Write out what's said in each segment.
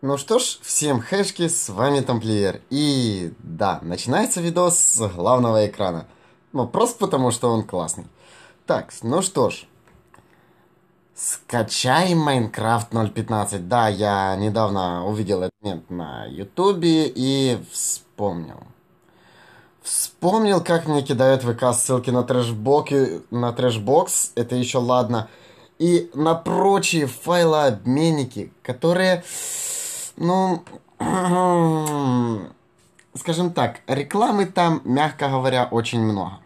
Ну что ж, всем хэшки, с вами Тамплиер. И да, начинается видос с главного экрана. Ну, просто потому, что он классный. Так, ну что ж. Скачай Майнкрафт 0.15. Да, я недавно увидел этот момент на Ютубе и вспомнил. Вспомнил, как мне кидают ВК ссылки на трэшбоки, на трэшбокс, это еще ладно, и на прочие файлообменники, которые ну, скажем так, рекламы там, мягко говоря, очень много.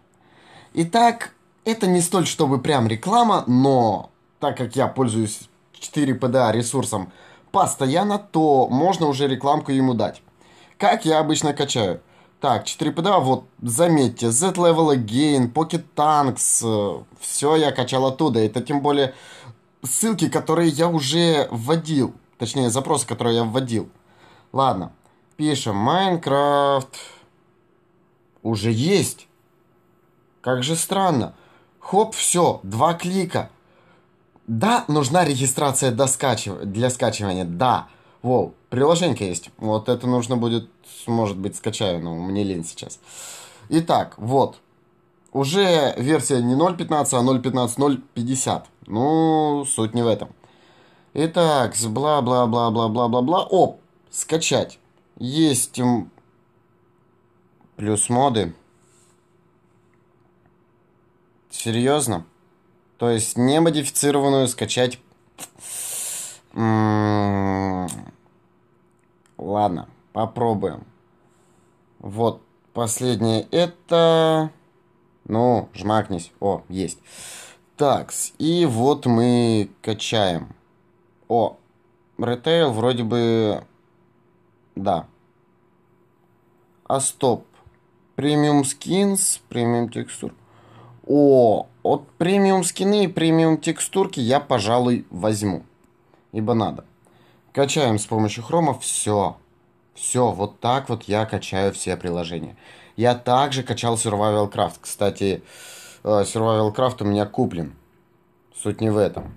Итак, это не столь, чтобы прям реклама, но так как я пользуюсь 4 PDA ресурсом постоянно, то можно уже рекламку ему дать. Как я обычно качаю? Так, 4 PDA, вот, заметьте, Z-Level Again, Pocket Tanks, э, все я качал оттуда. Это тем более ссылки, которые я уже вводил. Точнее, запросы, которые я вводил. Ладно. Пишем Майнкрафт. Уже есть. Как же странно. Хоп, все, два клика. Да, нужна регистрация до скачив... для скачивания, да. Воу, приложение есть. Вот это нужно будет, может быть, скачаю, но мне лень сейчас. Итак, вот. Уже версия не 0.15, а 0.15.0.50. Ну, суть не в этом. Итак, с бла-бла-бла-бла-бла-бла-бла. Оп, скачать. Есть плюс моды. Серьезно? То есть не модифицированную скачать... Ладно, попробуем. Вот, последнее это... Ну, жмакнись. О, есть. так, и вот мы качаем. О, ритейл вроде бы... Да. А стоп. Премиум скинс, премиум текстур. О, от премиум скины и премиум текстурки я, пожалуй, возьму. Ибо надо. Качаем с помощью хрома все. Все, вот так вот я качаю все приложения. Я также качал Survival Craft. Кстати, э, Survival Craft у меня куплен. Суть не в этом.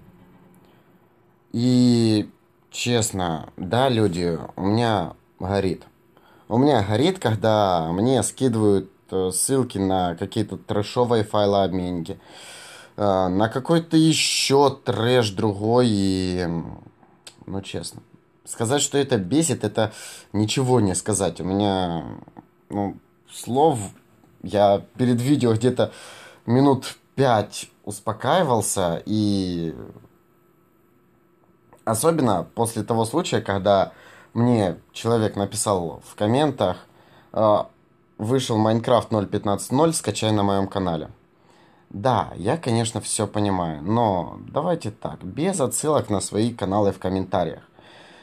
И честно, да, люди, у меня горит. У меня горит, когда мне скидывают э, ссылки на какие-то трэшовые файлообменники, э, на какой-то еще трэш другой, и, ну, честно, сказать, что это бесит, это ничего не сказать. У меня, ну, слов, я перед видео где-то минут пять успокаивался, и Особенно после того случая, когда мне человек написал в комментах, э, вышел Майнкрафт 0.15.0, скачай на моем канале. Да, я, конечно, все понимаю, но давайте так, без отсылок на свои каналы в комментариях.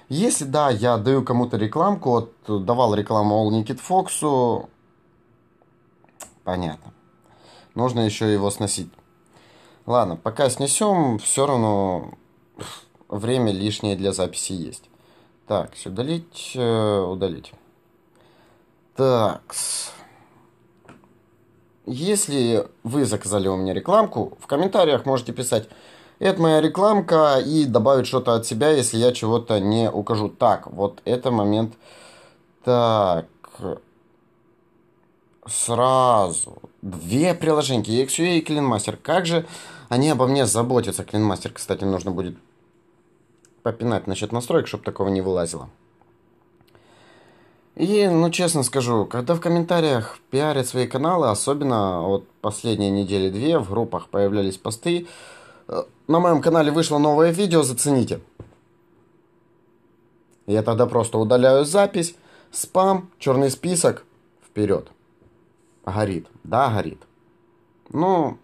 Если, да, я даю кому-то рекламку, вот давал рекламу All Naked Fox'у, понятно. Нужно еще его сносить. Ладно, пока снесем, все равно время лишнее для записи есть. Так, все, удалить, э, удалить. Так. Если вы заказали у меня рекламку, в комментариях можете писать «Это моя рекламка» и добавить что-то от себя, если я чего-то не укажу. Так, вот это момент. Так. Сразу. Две приложения, XUA и CleanMaster. Как же они обо мне заботятся? CleanMaster, кстати, нужно будет попинать насчет настроек, чтобы такого не вылазило. И, ну, честно скажу, когда в комментариях пиарят свои каналы, особенно вот последние недели-две в группах появлялись посты, э, на моем канале вышло новое видео, зацените. Я тогда просто удаляю запись, спам, черный список, вперед. Горит, да, горит. Ну,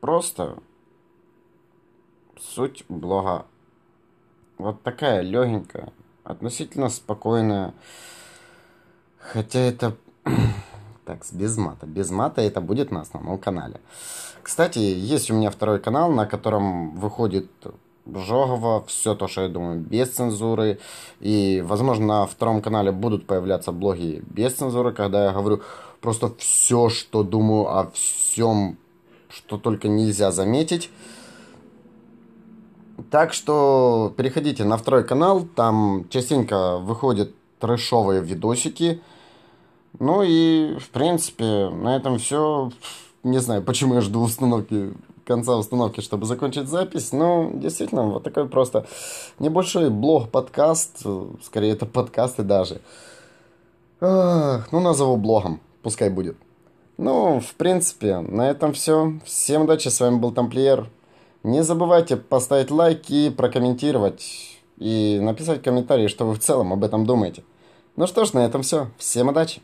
просто суть блога вот такая легенькая, относительно спокойная. Хотя это... так, без мата. Без мата это будет на основном канале. Кстати, есть у меня второй канал, на котором выходит Жогова, все то, что я думаю, без цензуры. И, возможно, на втором канале будут появляться блоги без цензуры, когда я говорю просто все, что думаю о всем, что только нельзя заметить. Так что переходите на второй канал, там частенько выходят трэшовые видосики. Ну и, в принципе, на этом все. Не знаю, почему я жду установки конца установки, чтобы закончить запись. Но действительно, вот такой просто небольшой блог-подкаст. Скорее, это подкасты даже. Ах, ну, назову блогом. Пускай будет. Ну, в принципе, на этом все. Всем удачи, с вами был Тамплиер. Не забывайте поставить лайк и прокомментировать, и написать комментарий, что вы в целом об этом думаете. Ну что ж, на этом все. Всем удачи!